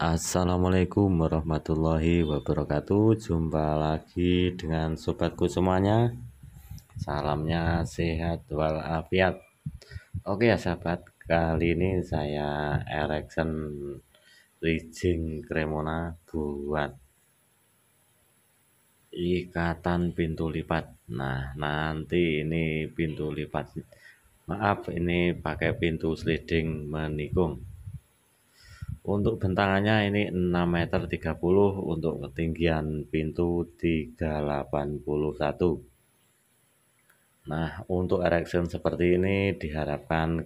Assalamualaikum warahmatullahi wabarakatuh Jumpa lagi dengan sobatku semuanya Salamnya sehat walafiat Oke ya sahabat Kali ini saya erection Rijing Cremona buat ikatan pintu lipat Nah nanti ini pintu lipat Maaf ini pakai pintu sliding menikung untuk bentangannya ini 6 meter 30 untuk ketinggian pintu 381. Nah, untuk erection seperti ini diharapkan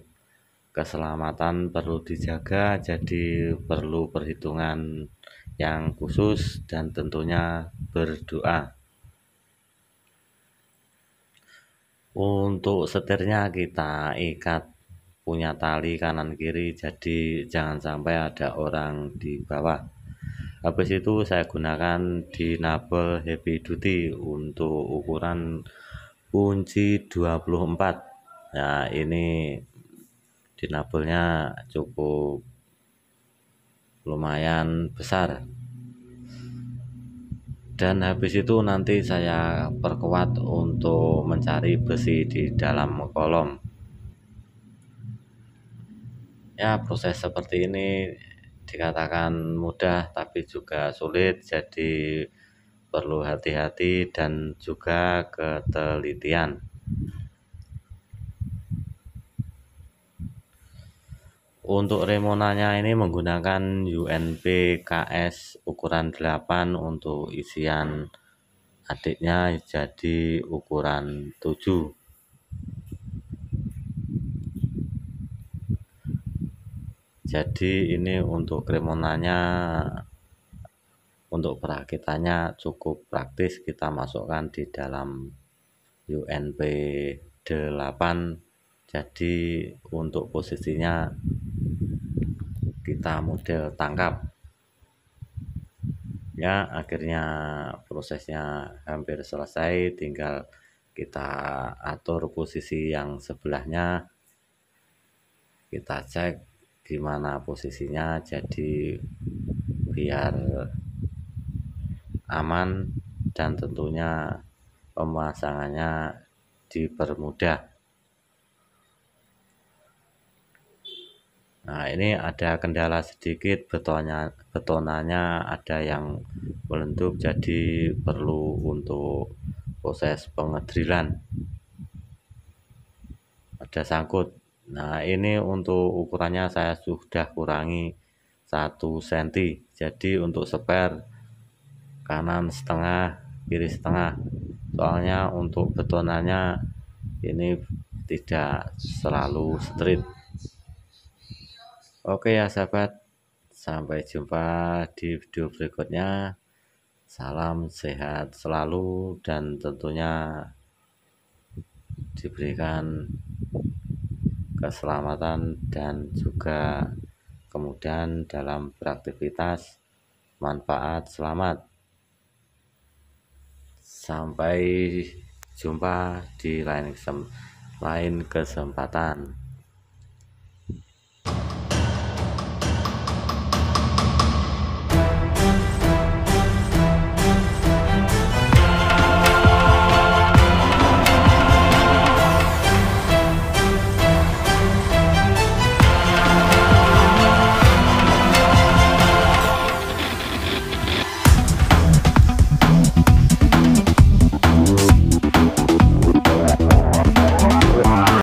keselamatan perlu dijaga jadi perlu perhitungan yang khusus dan tentunya berdoa. Untuk setirnya kita ikat punya tali kanan kiri jadi jangan sampai ada orang di bawah habis itu saya gunakan di nabel heavy duty untuk ukuran kunci 24 nah ini di nabelnya cukup lumayan besar dan habis itu nanti saya perkuat untuk mencari besi di dalam kolom ya proses seperti ini dikatakan mudah tapi juga sulit jadi perlu hati-hati dan juga ketelitian untuk remonanya ini menggunakan UNP KS ukuran 8 untuk isian adiknya jadi ukuran 7 jadi ini untuk kremonanya untuk perakitannya cukup praktis kita masukkan di dalam UNP 8 jadi untuk posisinya kita model tangkap ya akhirnya prosesnya hampir selesai tinggal kita atur posisi yang sebelahnya kita cek gimana posisinya jadi biar aman dan tentunya pemasangannya dipermudah Nah, ini ada kendala sedikit betonnya betonannya ada yang melentuk jadi perlu untuk proses pengedrilan. Ada sangkut Nah ini untuk ukurannya saya sudah kurangi 1 cm jadi untuk spare kanan setengah kiri setengah soalnya untuk betonannya ini tidak selalu straight oke ya sahabat sampai jumpa di video berikutnya salam sehat selalu dan tentunya diberikan keselamatan dan juga kemudahan dalam beraktivitas manfaat selamat sampai jumpa di lain kesempatan